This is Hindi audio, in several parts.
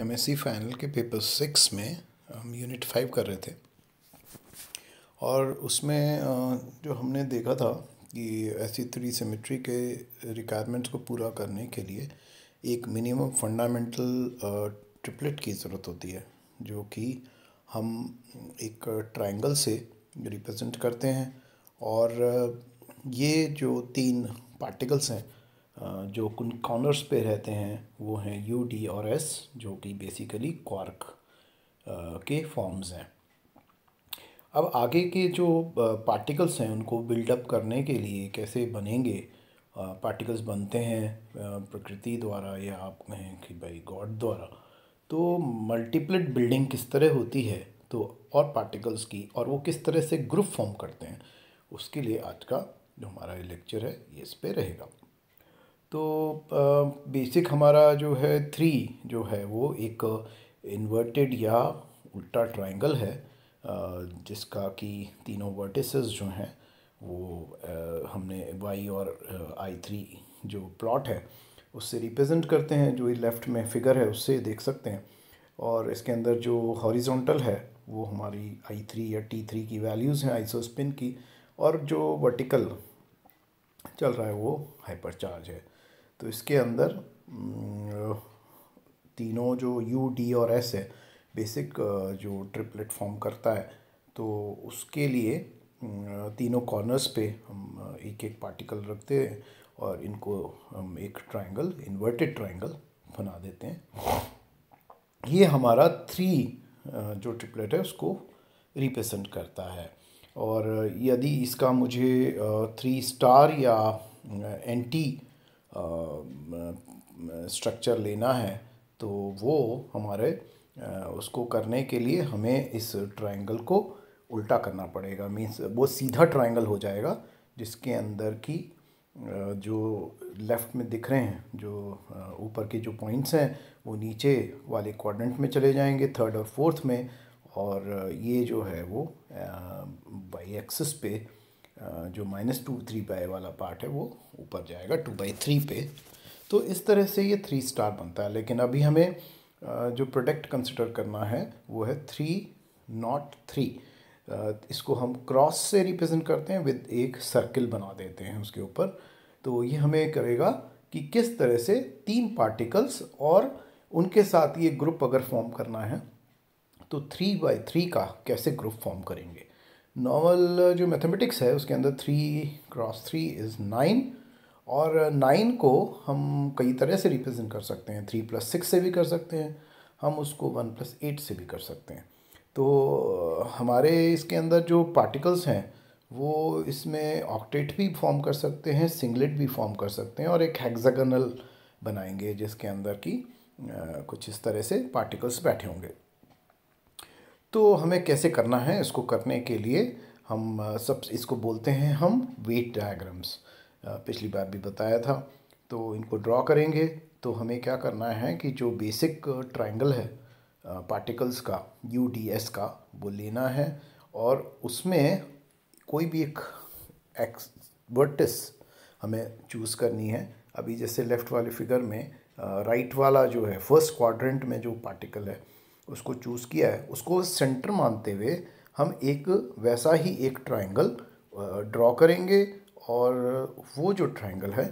एमएससी फाइनल के पेपर सिक्स में हम यूनिट फाइव कर रहे थे और उसमें जो हमने देखा था कि ऐसी थ्री सिमेट्री के रिक्वायरमेंट्स को पूरा करने के लिए एक मिनिमम फंडामेंटल ट्रिपलेट की ज़रूरत होती है जो कि हम एक ट्रायंगल से रिप्रेजेंट करते हैं और ये जो तीन पार्टिकल्स हैं जो कुन कॉर्नर्स पे रहते हैं वो हैं यू डी और एस जो कि बेसिकली क्वार्क के फॉर्म्स हैं अब आगे के जो पार्टिकल्स हैं उनको बिल्डअप करने के लिए कैसे बनेंगे पार्टिकल्स बनते हैं प्रकृति द्वारा या आप कहें कि भाई गॉड द्वारा तो मल्टीप्लेट बिल्डिंग किस तरह होती है तो और पार्टिकल्स की और वो किस तरह से ग्रुप फॉर्म करते हैं उसके लिए आज का जो हमारा लेक्चर है ये इस पर रहेगा तो बेसिक हमारा जो है थ्री जो है वो एक इन्वर्टेड या उल्टा ट्रायंगल है जिसका कि तीनों वर्टिसेस जो हैं वो हमने वाई और आई थ्री जो प्लॉट है उससे रिप्रेजेंट करते हैं जो लेफ़्ट में फिगर है उससे देख सकते हैं और इसके अंदर जो हॉरिजॉन्टल है वो हमारी आई थ्री या टी थ्री की वैल्यूज़ हैं आइसोस्पिन की और जो वर्टिकल चल रहा है वो हाइपर चार्ज है तो इसके अंदर तीनों जो यू डी और एस है बेसिक जो ट्रिपलेट फॉर्म करता है तो उसके लिए तीनों कॉर्नर्स पे हम एक एक पार्टिकल रखते हैं और इनको हम एक ट्रायंगल इन्वर्टेड ट्रायंगल बना देते हैं ये हमारा थ्री जो ट्रिपलेट है उसको रिप्रेजेंट करता है और यदि इसका मुझे थ्री स्टार या एंटी स्ट्रक्चर लेना है तो वो हमारे उसको करने के लिए हमें इस ट्रायंगल को उल्टा करना पड़ेगा मीन्स वो सीधा ट्रायंगल हो जाएगा जिसके अंदर की जो लेफ़्ट में दिख रहे हैं जो ऊपर के जो पॉइंट्स हैं वो नीचे वाले क्वाड्रेंट में चले जाएंगे थर्ड और फोर्थ में और ये जो है वो बाई एक्सिस पे जो माइनस टू थ्री बाय वाला पार्ट है वो ऊपर जाएगा टू बाई थ्री पे तो इस तरह से ये थ्री स्टार बनता है लेकिन अभी हमें जो प्रोडक्ट कंसिडर करना है वो है थ्री नॉट थ्री इसको हम क्रॉस से रिप्रेजेंट करते हैं विद एक सर्किल बना देते हैं उसके ऊपर तो ये हमें करेगा कि किस तरह से तीन पार्टिकल्स और उनके साथ ये ग्रुप अगर फॉर्म करना है तो थ्री बाई थ्री का कैसे ग्रुप फॉर्म करेंगे नॉर्मल uh, जो मैथमेटिक्स है उसके अंदर three cross three is nine और नाइन uh, को हम कई तरह से रिप्रेजेंट कर सकते हैं थ्री प्लस सिक्स से भी कर सकते हैं हम उसको वन प्लस एट से भी कर सकते हैं तो uh, हमारे इसके अंदर जो पार्टिकल्स हैं वो इसमें ऑक्टेट भी फॉर्म कर सकते हैं सिंगलेट भी फॉर्म कर सकते हैं और एक हेक्सागोनल बनाएंगे जिसके अंदर की कुछ इस तरह से पार्टिकल्स बैठे होंगे तो हमें कैसे करना है इसको करने के लिए हम सब इसको बोलते हैं हम वेट डायग्राम्स पिछली बार भी बताया था तो इनको ड्रॉ करेंगे तो हमें क्या करना है कि जो बेसिक ट्रायंगल है पार्टिकल्स का यू डी एस का वो लेना है और उसमें कोई भी एक एक्स वर्टिस हमें चूज़ करनी है अभी जैसे लेफ़्ट वाले फिगर में राइट वाला जो है फर्स्ट क्वाड्रेंट में जो पार्टिकल है उसको चूज़ किया है उसको सेंटर मानते हुए हम एक वैसा ही एक ट्रायंगल ड्रॉ करेंगे और वो जो ट्रायंगल है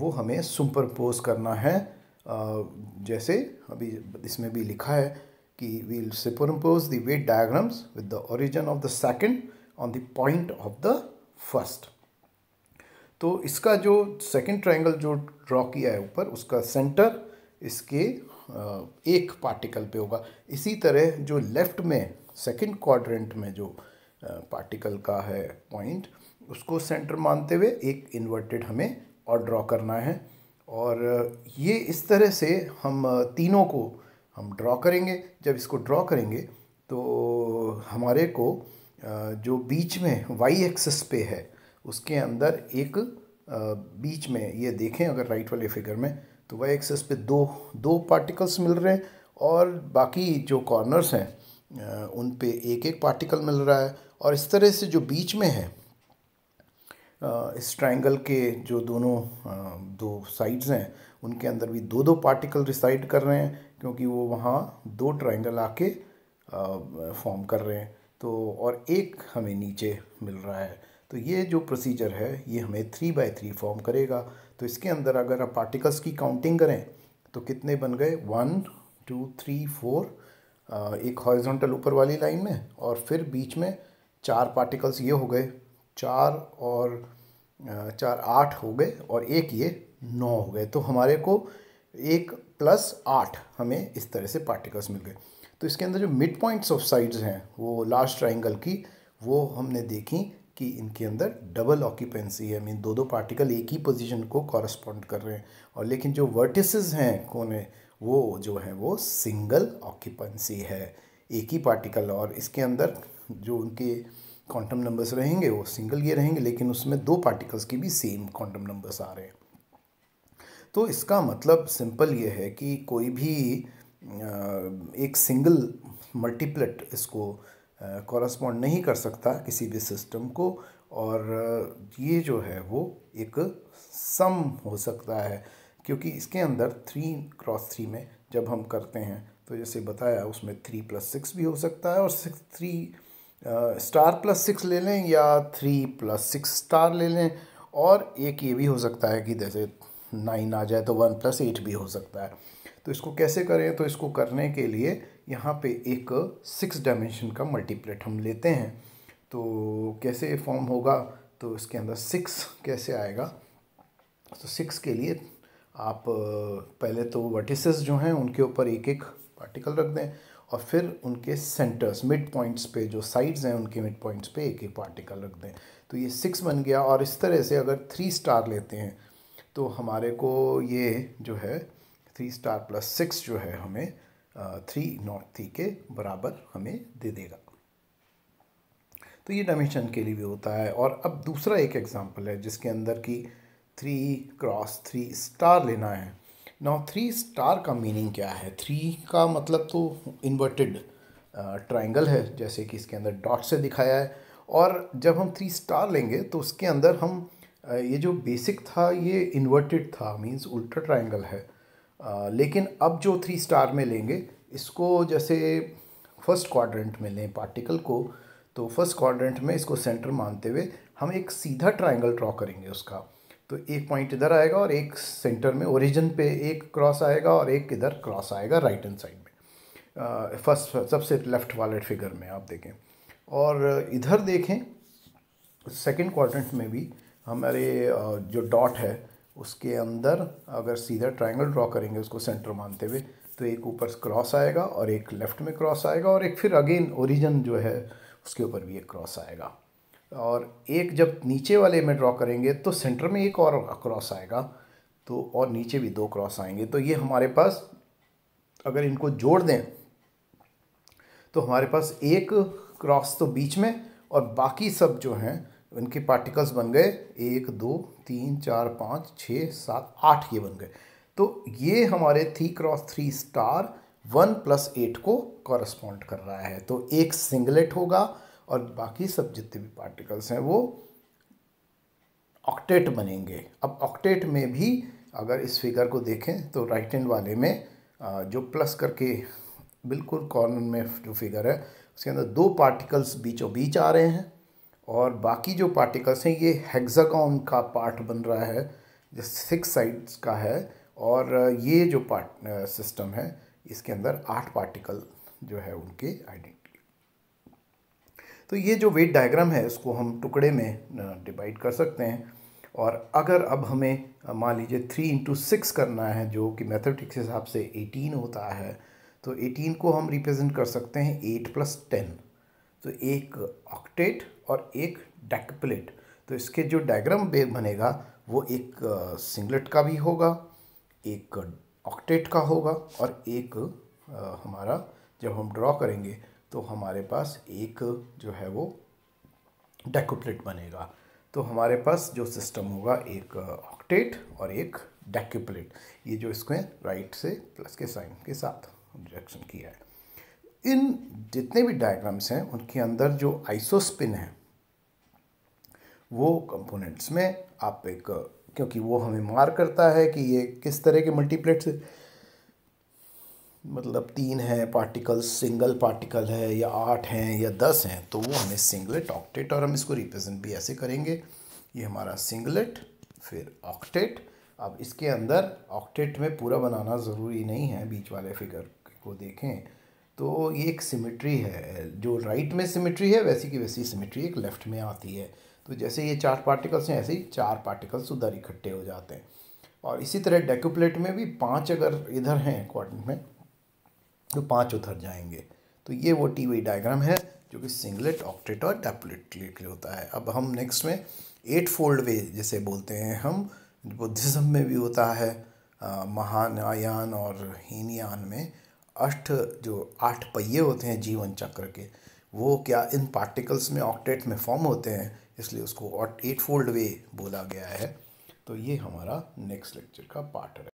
वो हमें सुपरपोज करना है जैसे अभी इसमें भी लिखा है कि we'll superpose the weight diagrams with the origin of the second on the point of the first तो इसका जो सेकंड ट्रायंगल जो ड्रॉ किया है ऊपर उसका सेंटर इसके एक पार्टिकल पे होगा इसी तरह जो लेफ़्ट में सेकंड क्वाड्रेंट में जो पार्टिकल का है पॉइंट उसको सेंटर मानते हुए एक इन्वर्टेड हमें और ड्रॉ करना है और ये इस तरह से हम तीनों को हम ड्रॉ करेंगे जब इसको ड्रॉ करेंगे तो हमारे को जो बीच में वाई एक्सेस पे है उसके अंदर एक बीच में ये देखें अगर राइट वाले फिगर में तो वाई एक्सेस पे दो दो पार्टिकल्स मिल रहे हैं और बाकी जो कॉर्नर्स हैं उन पे एक एक पार्टिकल मिल रहा है और इस तरह से जो बीच में है इस ट्रायंगल के जो दोनों दो साइड्स हैं उनके अंदर भी दो दो पार्टिकल रिसाइड कर रहे हैं क्योंकि वो वहाँ दो ट्रायंगल आके फॉर्म कर रहे हैं तो और एक हमें नीचे मिल रहा है तो ये जो प्रोसीजर है ये हमें थ्री बाई थ्री फॉर्म करेगा तो इसके अंदर अगर आप पार्टिकल्स की काउंटिंग करें तो कितने बन गए वन टू थ्री फोर एक हॉरिजॉन्टल ऊपर वाली लाइन में और फिर बीच में चार पार्टिकल्स ये हो गए चार और चार आठ हो गए और एक ये नौ हो गए तो हमारे को एक प्लस आठ हमें इस तरह से पार्टिकल्स मिल गए तो इसके अंदर जो मिड पॉइंट्स ऑफ साइड्स हैं वो लास्ट ट्राइंगल की वो हमने देखी कि इनके अंदर डबल ऑक्यूपेंसी है मीन दो दो पार्टिकल एक ही पोजीशन को कॉरस्पॉन्ड कर रहे हैं और लेकिन जो वर्टिसेस हैं कोने वो जो है वो सिंगल ऑक्यूपेंसी है एक ही पार्टिकल और इसके अंदर जो उनके क्वांटम नंबर्स रहेंगे वो सिंगल ये रहेंगे लेकिन उसमें दो पार्टिकल्स के भी सेम क्वांटम नंबर्स आ रहे हैं तो इसका मतलब सिंपल ये है कि कोई भी एक सिंगल मल्टीप्लेट इसको कॉरस्पॉन्ड नहीं कर सकता किसी भी सिस्टम को और ये जो है वो एक सम हो सकता है क्योंकि इसके अंदर थ्री क्रॉस थ्री में जब हम करते हैं तो जैसे बताया उसमें थ्री प्लस सिक्स भी हो सकता है और six three star plus six ले लें या थ्री प्लस सिक्स स्टार ले लें और एक ये भी हो सकता है कि जैसे नाइन आ जाए तो वन प्लस एट भी हो सकता है तो इसको कैसे करें तो इसको करने के लिए यहाँ पे एक सिक्स डायमेंशन का मल्टीप्लेट हम लेते हैं तो कैसे फॉर्म होगा तो इसके अंदर सिक्स कैसे आएगा तो सिक्स के लिए आप पहले तो वर्टिसेस जो हैं उनके ऊपर एक एक पार्टिकल रख दें और फिर उनके सेंटर्स मिड पॉइंट्स पे जो साइड्स हैं उनके मिड पॉइंट्स पे एक एक पार्टिकल रख दें तो ये सिक्स बन गया और इस तरह से अगर थ्री स्टार लेते हैं तो हमारे को ये जो है थ्री स्टार प्लस सिक्स जो है हमें थ्री नॉट थ्री के बराबर हमें दे देगा तो ये डायमेंशन के लिए भी होता है और अब दूसरा एक एग्ज़ाम्पल है जिसके अंदर की थ्री क्रॉस थ्री स्टार लेना है नाउ थ्री स्टार का मीनिंग क्या है थ्री का मतलब तो इन्वर्टेड ट्राइंगल है जैसे कि इसके अंदर डॉट से दिखाया है और जब हम थ्री स्टार लेंगे तो उसके अंदर हम ये जो बेसिक था ये इन्वर्टेड था मींस उल्टा ट्राइंगल है आ, लेकिन अब जो थ्री स्टार में लेंगे इसको जैसे फर्स्ट क्वाड्रेंट में लें पार्टिकल को तो फर्स्ट क्वाड्रेंट में इसको सेंटर मानते हुए हम एक सीधा ट्राइंगल ड्रॉ करेंगे उसका तो एक पॉइंट इधर आएगा और एक सेंटर में ओरिजिन पे एक क्रॉस आएगा और एक इधर क्रॉस आएगा राइट हैंड साइड में फर्स्ट सबसे लेफ्ट वाले फिगर में आप देखें और इधर देखें सेकंड क्वाड्रेंट में भी हमारे जो डॉट है उसके अंदर अगर सीधा ट्राइंगल ड्रॉ करेंगे उसको सेंटर मानते हुए तो एक ऊपर क्रॉस आएगा और एक लेफ्ट में क्रॉस आएगा और एक फिर अगेन ओरिजन जो है उसके ऊपर भी एक क्रॉस आएगा और एक जब नीचे वाले में ड्रॉ करेंगे तो सेंटर में एक और क्रॉस आएगा तो और नीचे भी दो क्रॉस आएंगे तो ये हमारे पास अगर इनको जोड़ दें तो हमारे पास एक क्रॉस तो बीच में और बाकी सब जो हैं इनके पार्टिकल्स बन गए एक दो तीन चार पाँच छः सात आठ ये बन गए तो ये हमारे three cross three star one plus eight को कॉरस्पॉन्ड कर रहा है तो एक सिंगलेट होगा और बाकी सब जितने भी पार्टिकल्स हैं वो ऑक्टेट बनेंगे अब ऑक्टेट में भी अगर इस फिगर को देखें तो राइट हैंड वाले में जो प्लस करके बिल्कुल कॉर्नर में जो फिगर है उसके अंदर दो पार्टिकल्स बीचों बीच आ रहे हैं और बाकी जो पार्टिकल्स हैं ये हेक्सागोन का पार्ट बन रहा है जो सिक्स साइड्स का है और ये जो पार्ट सिस्टम है इसके अंदर आठ पार्टिकल जो है उनके आइडेंटिटी तो ये जो वेट डायग्राम है इसको हम टुकड़े में डिवाइड कर सकते हैं और अगर अब हमें मान लीजिए थ्री इंटू सिक्स करना है जो कि मैथमेटिक्स हिसाब से एटीन होता है तो एटीन को हम रिप्रेजेंट कर सकते हैं एट प्लस टेन तो एक ऑक्टेट और एक डैकप्लेट तो इसके जो डायग्राम बनेगा वो एक सिंगलेट का भी होगा एक ऑक्टेट का होगा और एक हमारा जब हम ड्रॉ करेंगे तो हमारे पास एक जो है वो डेकुप्लेट बनेगा तो हमारे पास जो सिस्टम होगा एक ऑक्टेट और एक डेक्यूप्लेट ये जो इसको राइट से प्लस के साइन के साथ ऑब्जेक्शन किया है इन जितने भी डायग्राम्स हैं उनके अंदर जो आइसोस्पिन है वो कंपोनेंट्स में आप एक क्योंकि वो हमें मार करता है कि ये किस तरह के मल्टीप्लेट्स मतलब तीन है पार्टिकल सिंगल पार्टिकल है या आठ हैं या दस हैं तो वो हमें सिंगलेट ऑक्टेट और हम इसको रिप्रेजेंट भी ऐसे करेंगे ये हमारा सिंगलेट फिर ऑक्टेट अब इसके अंदर ऑक्टेट में पूरा बनाना ज़रूरी नहीं है बीच वाले फिगर को देखें तो ये एक सिमिट्री है जो राइट में सिमेट्री है वैसी की वैसी सिमेट्री एक लेफ्ट में आती है तो जैसे ये चार पार्टिकल्स हैं ऐसे ही चार पार्टिकल्स उधर इकट्ठे हो जाते हैं और इसी तरह डेकोप्लेट में भी पांच अगर इधर हैं क्वाड्रेंट में तो पांच उधर जाएंगे तो ये वो टी वी डायग्राम है जो कि सिंगलेट ऑक्टेट और डेपुलेट के लिए होता है अब हम नेक्स्ट में एट फोल्ड वे जैसे बोलते हैं हम बुद्धिज़्म में भी होता है महानयान और हीनयान में अष्ट जो आठ पहिए होते हैं जीवन चक्र के वो क्या इन पार्टिकल्स में ऑक्टेट में फॉर्म होते हैं इसलिए उसको एट फोल्ड वे बोला गया है तो ये हमारा नेक्स्ट लेक्चर का पार्ट है